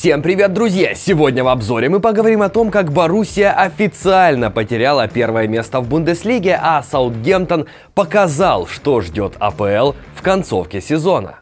Всем привет, друзья! Сегодня в обзоре мы поговорим о том, как Боруссия официально потеряла первое место в Бундеслиге, а Саутгемптон показал, что ждет АПЛ в концовке сезона.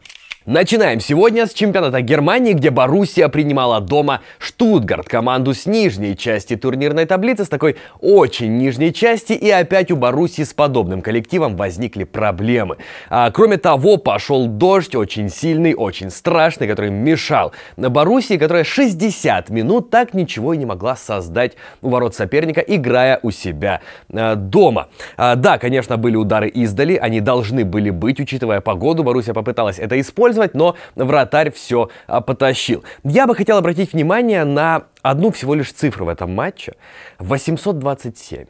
Начинаем сегодня с чемпионата Германии, где Боруссия принимала дома Штутгарт, команду с нижней части турнирной таблицы, с такой очень нижней части, и опять у Боруссии с подобным коллективом возникли проблемы. А, кроме того, пошел дождь, очень сильный, очень страшный, который мешал на Боруссии, которая 60 минут так ничего и не могла создать у ворот соперника, играя у себя а, дома. А, да, конечно, были удары издали, они должны были быть, учитывая погоду, Боруссия попыталась это использовать, использовать, но вратарь все а, потащил. Я бы хотел обратить внимание на одну всего лишь цифру в этом матче. 827.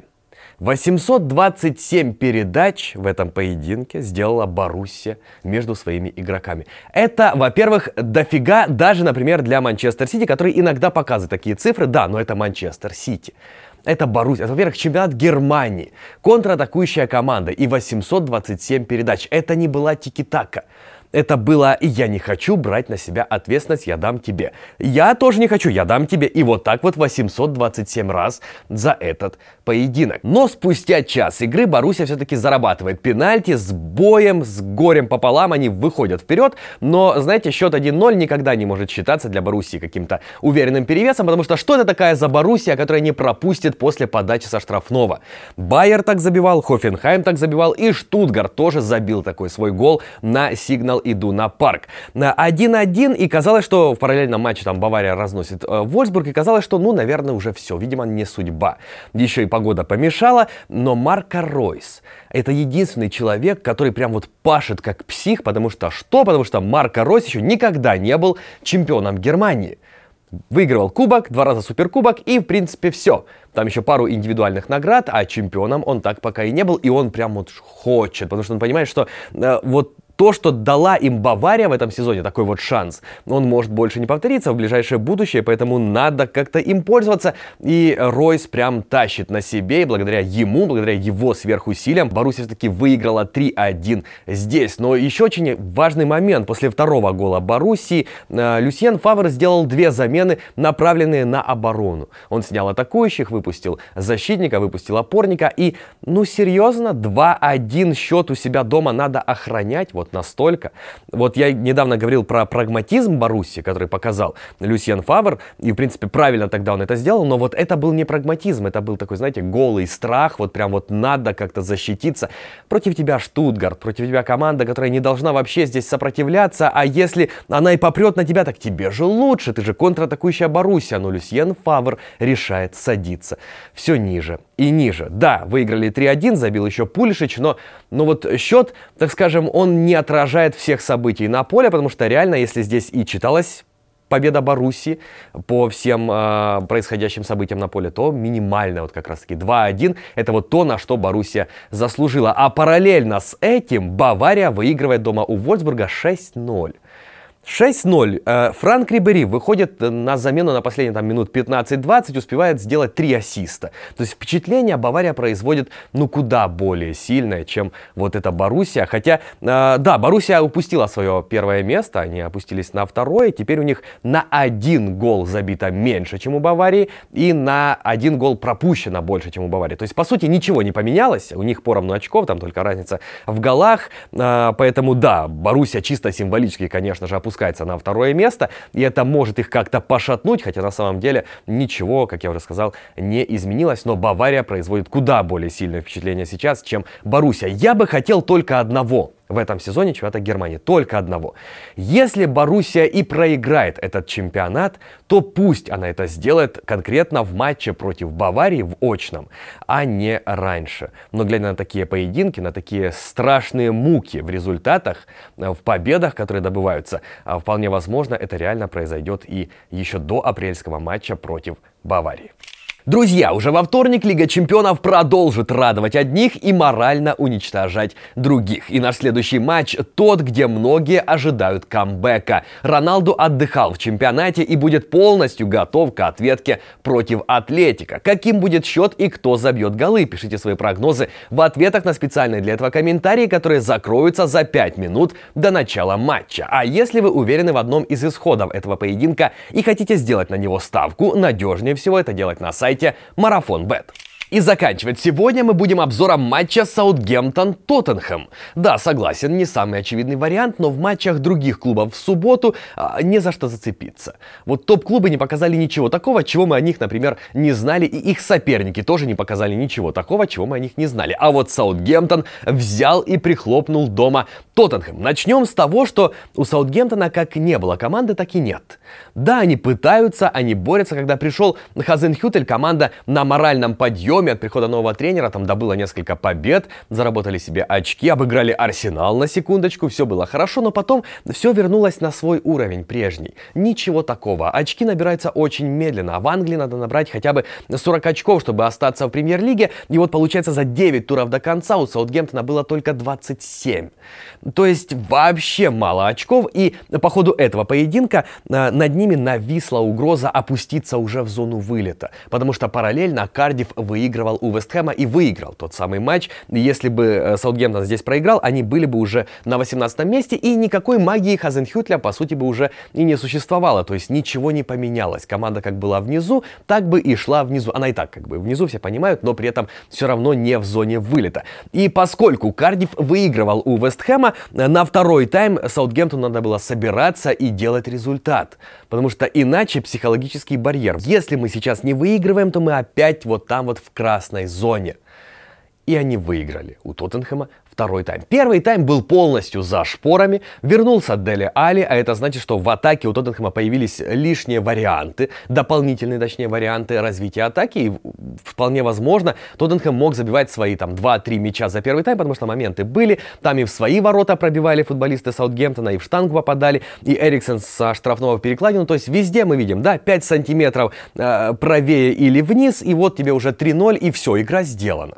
827 передач в этом поединке сделала Боруссия между своими игроками. Это, во-первых, дофига даже, например, для Манчестер Сити, который иногда показывает такие цифры. Да, но это Манчестер Сити. Это Боруссия. Это, во-первых, чемпионат Германии. Контратакующая команда и 827 передач. Это не была тики-така. Это было «я не хочу брать на себя ответственность, я дам тебе». «Я тоже не хочу, я дам тебе». И вот так вот 827 раз за этот поединок. Но спустя час игры Боруссия все-таки зарабатывает пенальти с боем, с горем пополам. Они выходят вперед, но, знаете, счет 1-0 никогда не может считаться для Боруссии каким-то уверенным перевесом, потому что что это такая за Боруссия, которая не пропустит после подачи со штрафного? Байер так забивал, Хофенхайм так забивал и Штутгарт тоже забил такой свой гол на сигнал сериал «Иду на парк». 1-1, и казалось, что в параллельном матче там Бавария разносит э, Вольсбург, и казалось, что, ну, наверное, уже все, видимо, не судьба. Еще и погода помешала, но Марко Ройс – это единственный человек, который прям вот пашет как псих, потому что что? Потому что Марко Ройс еще никогда не был чемпионом Германии. Выигрывал кубок, два раза суперкубок и, в принципе, все. Там еще пару индивидуальных наград, а чемпионом он так пока и не был, и он прям вот хочет, потому что он понимает, что э, вот то, что дала им Бавария в этом сезоне, такой вот шанс, он может больше не повториться в ближайшее будущее, поэтому надо как-то им пользоваться. И Ройс прям тащит на себе, и благодаря ему, благодаря его сверхусилиям, Боруссия все-таки выиграла 3-1 здесь. Но еще очень важный момент. После второго гола Боруссии э, Люсьен Фавор сделал две замены, направленные на оборону. Он снял атакующих, выпустил защитника, выпустил опорника. И, ну серьезно, 2-1 счет у себя дома надо охранять. Вот вот настолько. Вот я недавно говорил про прагматизм Баруси, который показал Люсьен Фавр, и, в принципе, правильно тогда он это сделал, но вот это был не прагматизм, это был такой, знаете, голый страх, вот прям вот надо как-то защититься. Против тебя Штутгарт, против тебя команда, которая не должна вообще здесь сопротивляться, а если она и попрет на тебя, так тебе же лучше, ты же контратакующая Боруссия, но Люсьен Фавр решает садиться все ниже и ниже. Да, выиграли 3-1, забил еще Пульшич, но, но ну вот счет, так скажем, он не отражает всех событий на поле, потому что реально, если здесь и читалось победа Баруси по всем э, происходящим событиям на поле, то минимальная вот как раз-таки 2-1. Это вот то, на что Баруси заслужила. А параллельно с этим Бавария выигрывает дома у Вольсбурга 6-0. 6-0. Э, Франк Рибери выходит на замену на последние там, минут 15-20, успевает сделать три ассиста. То есть впечатление Бавария производит ну куда более сильное, чем вот эта Боруссия. Хотя, э, да, Боруссия упустила свое первое место, они опустились на второе, теперь у них на один гол забито меньше, чем у Баварии, и на один гол пропущено больше, чем у Баварии. То есть, по сути, ничего не поменялось, у них поровну очков, там только разница в голах, э, поэтому, да, Боруссия чисто символически, конечно же, опускается опускается на второе место, и это может их как-то пошатнуть, хотя на самом деле ничего, как я уже сказал, не изменилось, но Бавария производит куда более сильное впечатление сейчас, чем Боруссия. Я бы хотел только одного – в этом сезоне чемпионата Германии. Только одного. Если Боруссия и проиграет этот чемпионат, то пусть она это сделает конкретно в матче против Баварии в очном, а не раньше. Но глядя на такие поединки, на такие страшные муки в результатах, э, в победах, которые добываются, э, вполне возможно, это реально произойдет и еще до апрельского матча против Баварии. Друзья, уже во вторник Лига Чемпионов продолжит радовать одних и морально уничтожать других. И наш следующий матч тот, где многие ожидают камбэка. Роналду отдыхал в чемпионате и будет полностью готов к ответке против Атлетика. Каким будет счет и кто забьет голы? Пишите свои прогнозы в ответах на специальные для этого комментарии, которые закроются за 5 минут до начала матча. А если вы уверены в одном из исходов этого поединка и хотите сделать на него ставку, надежнее всего это делать на сайте сайте MarathonBet. И заканчивать сегодня мы будем обзором матча Саутгемптон-Тоттенхэм. Да, согласен, не самый очевидный вариант, но в матчах других клубов в субботу а, не за что зацепиться. Вот топ-клубы не показали ничего такого, чего мы о них, например, не знали, и их соперники тоже не показали ничего такого, чего мы о них не знали. А вот Саутгемптон взял и прихлопнул дома Тоттенхэм. Начнем с того, что у Саутгемптона как не было команды, так и нет. Да, они пытаются, они борются, когда пришел Хазенхютель, команда на моральном подъеме, Роме от прихода нового тренера там добыло несколько побед, заработали себе очки, обыграли Арсенал на секундочку, все было хорошо, но потом все вернулось на свой уровень прежний. Ничего такого. Очки набираются очень медленно, а в Англии надо набрать хотя бы 40 очков, чтобы остаться в премьер-лиге. И вот получается за 9 туров до конца у Саутгемптона было только 27. То есть вообще мало очков, и по ходу этого поединка э, над ними нависла угроза опуститься уже в зону вылета, потому что параллельно Кардив выиграл выигрывал у Вестхэма и выиграл тот самый матч. Если бы э, Саутгемптон здесь проиграл, они были бы уже на 18 месте, и никакой магии Хазенхютля, по сути, бы уже и не существовало. То есть ничего не поменялось. Команда как была внизу, так бы и шла внизу. Она и так как бы внизу, все понимают, но при этом все равно не в зоне вылета. И поскольку Кардив выигрывал у Вестхэма, э, на второй тайм Саутгемптону надо было собираться и делать результат. Потому что иначе психологический барьер. Если мы сейчас не выигрываем, то мы опять вот там вот в красной зоне – и они выиграли у Тоттенхэма второй тайм. Первый тайм был полностью за шпорами, вернулся Дели Али, а это значит, что в атаке у Тоттенхэма появились лишние варианты, дополнительные, точнее, варианты развития атаки, и вполне возможно, Тоттенхэм мог забивать свои там 2-3 мяча за первый тайм, потому что моменты были, там и в свои ворота пробивали футболисты Саутгемптона, и в штангу попадали, и Эриксон со штрафного перекладину, то есть везде мы видим, да, 5 сантиметров э, правее или вниз, и вот тебе уже 3-0, и все, игра сделана.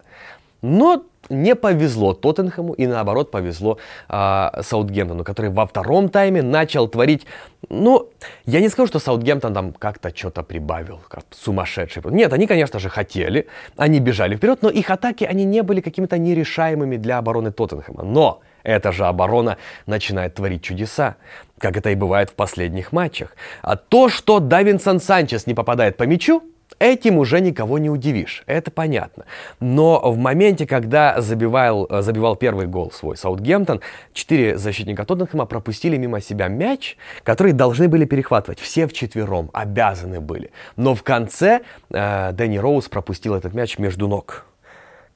Но не повезло Тоттенхэму и наоборот повезло э, Саутгемптону, который во втором тайме начал творить, ну, я не скажу, что Саутгемптон там как-то что-то прибавил, как сумасшедший. Нет, они, конечно же, хотели, они бежали вперед, но их атаки, они не были какими-то нерешаемыми для обороны Тоттенхэма. Но эта же оборона начинает творить чудеса, как это и бывает в последних матчах. А то, что Давинсон Санчес не попадает по мячу, Этим уже никого не удивишь, это понятно. Но в моменте, когда забивал, э, забивал первый гол свой Саутгемптон, четыре защитника Тоттенхэма пропустили мимо себя мяч, который должны были перехватывать. Все вчетвером, обязаны были. Но в конце э, Дэнни Роуз пропустил этот мяч между ног,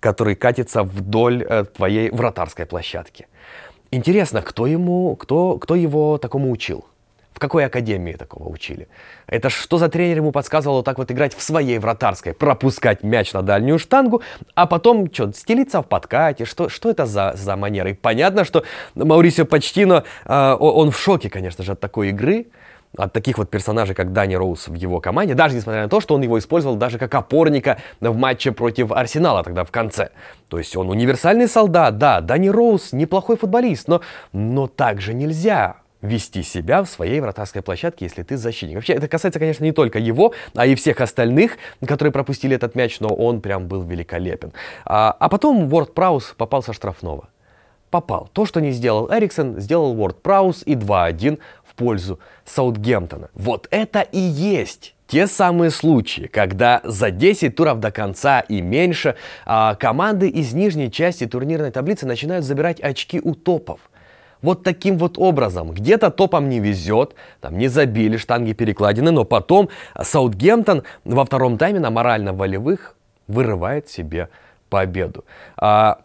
который катится вдоль э, твоей вратарской площадки. Интересно, кто, ему, кто, кто его такому учил? В какой академии такого учили? Это что за тренер ему подсказывал вот так вот играть в своей вратарской, пропускать мяч на дальнюю штангу, а потом что, стелиться в подкате? Что, что это за, за манера? И понятно, что Маурисио Почтино, э, он в шоке, конечно же, от такой игры, от таких вот персонажей, как Дани Роуз в его команде, даже несмотря на то, что он его использовал даже как опорника в матче против Арсенала тогда в конце. То есть он универсальный солдат, да, Дани Роуз неплохой футболист, но, но так же нельзя вести себя в своей вратарской площадке, если ты защитник. Вообще, это касается, конечно, не только его, а и всех остальных, которые пропустили этот мяч, но он прям был великолепен. А, а потом Уорд Праус попал со штрафного. Попал. То, что не сделал Эриксон, сделал Уорд Праус и 2-1 в пользу Саутгемптона. Вот это и есть те самые случаи, когда за 10 туров до конца и меньше а, команды из нижней части турнирной таблицы начинают забирать очки у топов – вот таким вот образом. Где-то топом не везет, там не забили штанги перекладины, но потом Саутгемптон во втором тайме на морально-волевых вырывает себе победу. А,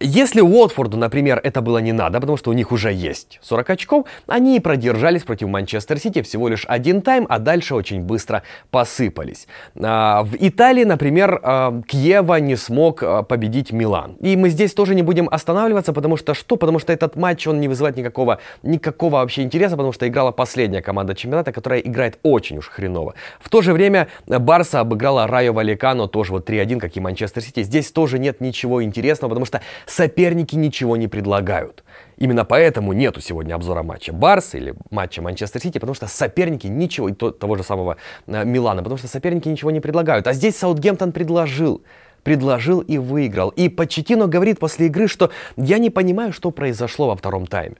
если Уотфорду, например, это было не надо, потому что у них уже есть 40 очков, они и продержались против Манчестер Сити всего лишь один тайм, а дальше очень быстро посыпались. А, в Италии, например, а, Кьева не смог а, победить Милан. И мы здесь тоже не будем останавливаться, потому что что? Потому что этот матч, он не вызывает никакого, никакого вообще интереса, потому что играла последняя команда чемпионата, которая играет очень уж хреново. В то же время Барса обыграла Райо Валикано тоже вот 3-1, как и Манчестер Сити. Здесь тоже нет ничего интересного, потому что соперники ничего не предлагают. Именно поэтому нету сегодня обзора матча Барс или матча Манчестер Сити, потому что соперники ничего, и того же самого э, Милана, потому что соперники ничего не предлагают. А здесь Саутгемптон предложил предложил и выиграл. И Почетино говорит после игры, что я не понимаю, что произошло во втором тайме.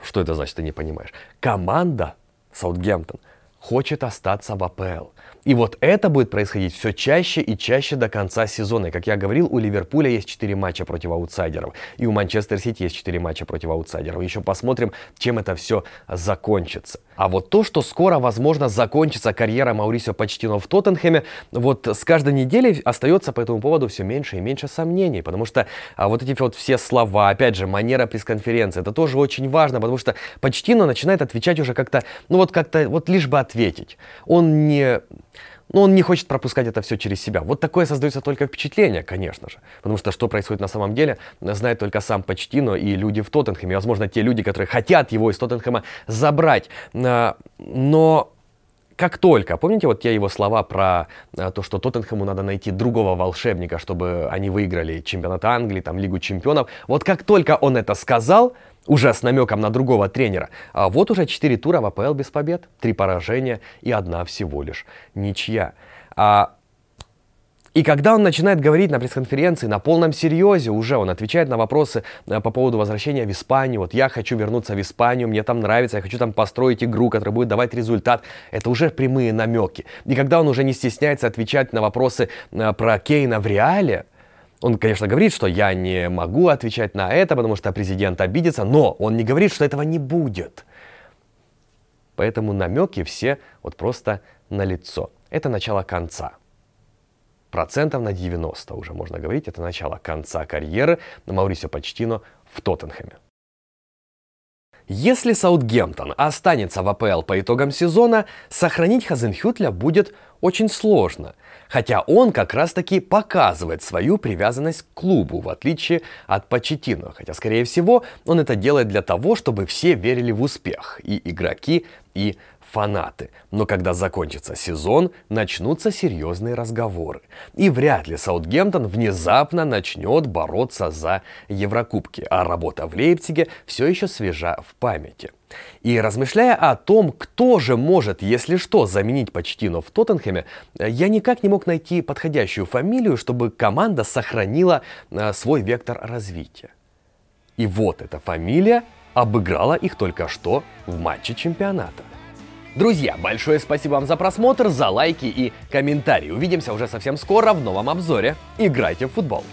Что это значит, ты не понимаешь? Команда Саутгемптон хочет остаться в АПЛ. И вот это будет происходить все чаще и чаще до конца сезона. И, как я говорил, у Ливерпуля есть 4 матча против аутсайдеров. И у Манчестер Сити есть 4 матча против аутсайдеров. Еще посмотрим, чем это все закончится. А вот то, что скоро, возможно, закончится карьера Маурисио Почтино в Тоттенхэме, вот с каждой недели остается по этому поводу все меньше и меньше сомнений, потому что а вот эти вот все слова, опять же, манера пресс-конференции, это тоже очень важно, потому что Почтино начинает отвечать уже как-то, ну вот как-то, вот лишь бы ответить. Он не но ну, он не хочет пропускать это все через себя. Вот такое создается только впечатление, конечно же. Потому что что происходит на самом деле, знает только сам Почтино и люди в Тоттенхэме. Возможно, те люди, которые хотят его из Тоттенхэма забрать. А, но как только, помните вот те его слова про а, то, что Тоттенхэму надо найти другого волшебника, чтобы они выиграли чемпионат Англии, там, Лигу чемпионов, вот как только он это сказал, уже с намеком на другого тренера. А вот уже 4 тура в АПЛ без побед, 3 поражения и одна всего лишь ничья. А и когда он начинает говорить на пресс-конференции на полном серьезе, уже он отвечает на вопросы э, по поводу возвращения в Испанию. Вот я хочу вернуться в Испанию, мне там нравится, я хочу там построить игру, которая будет давать результат. Это уже прямые намеки. И когда он уже не стесняется отвечать на вопросы э, про Кейна в Реале, он, конечно, говорит, что я не могу отвечать на это, потому что президент обидится, но он не говорит, что этого не будет. Поэтому намеки все вот просто на лицо. Это начало конца. Процентов на 90 уже можно говорить, это начало конца карьеры на Маурисио Почтино в Тоттенхэме. Если Саутгемптон останется в АПЛ по итогам сезона, сохранить Хазенхютля будет очень сложно. Хотя он как раз-таки показывает свою привязанность к клубу, в отличие от Почетина. Хотя, скорее всего, он это делает для того, чтобы все верили в успех. И игроки, и фанаты. Но когда закончится сезон, начнутся серьезные разговоры. И вряд ли Саутгемптон внезапно начнет бороться за Еврокубки, а работа в Лейпциге все еще свежа в памяти. И размышляя о том, кто же может, если что, заменить Почтино в Тоттенхэме, я никак не мог найти подходящую фамилию, чтобы команда сохранила э, свой вектор развития. И вот эта фамилия обыграла их только что в матче чемпионата. Друзья, большое спасибо вам за просмотр, за лайки и комментарии. Увидимся уже совсем скоро в новом обзоре. Играйте в футбол!